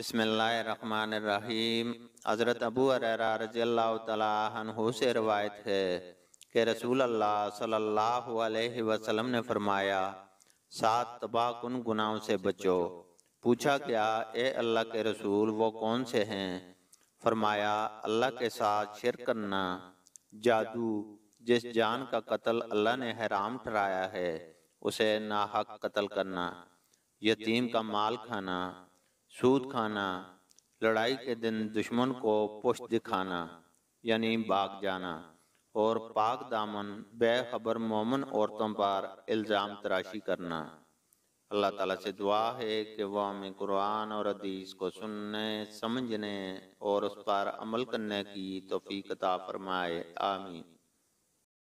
बसमीम हज़रत अबू अररा रजील्ला तहु से रवायत है कि रसूल अल्लाह सल्ला वसलम ने फरमाया सात तबाक उन गुनाहों से बचो पूछा क्या ए अल्लाह के रसूल वो कौन से हैं फरमाया अल्लाह के साथ शिर करना जादू जिस जान का कत्ल अल्लाह ने हराम ठहराया है उसे नाहक कत्ल करना यतीम का माल खाना सूद खाना लड़ाई के दिन दुश्मन को पुष्ट दिखाना यानी भाग जाना और पाक दामन बेखबर मोमन औरतों पर इल्ज़ाम तराशी करना अल्लाह ताला से दुआ है कि वह हमें कुरान और हदीस को सुनने समझने और उस पर अमल करने की तोफ़ी कता फरमाए आमीन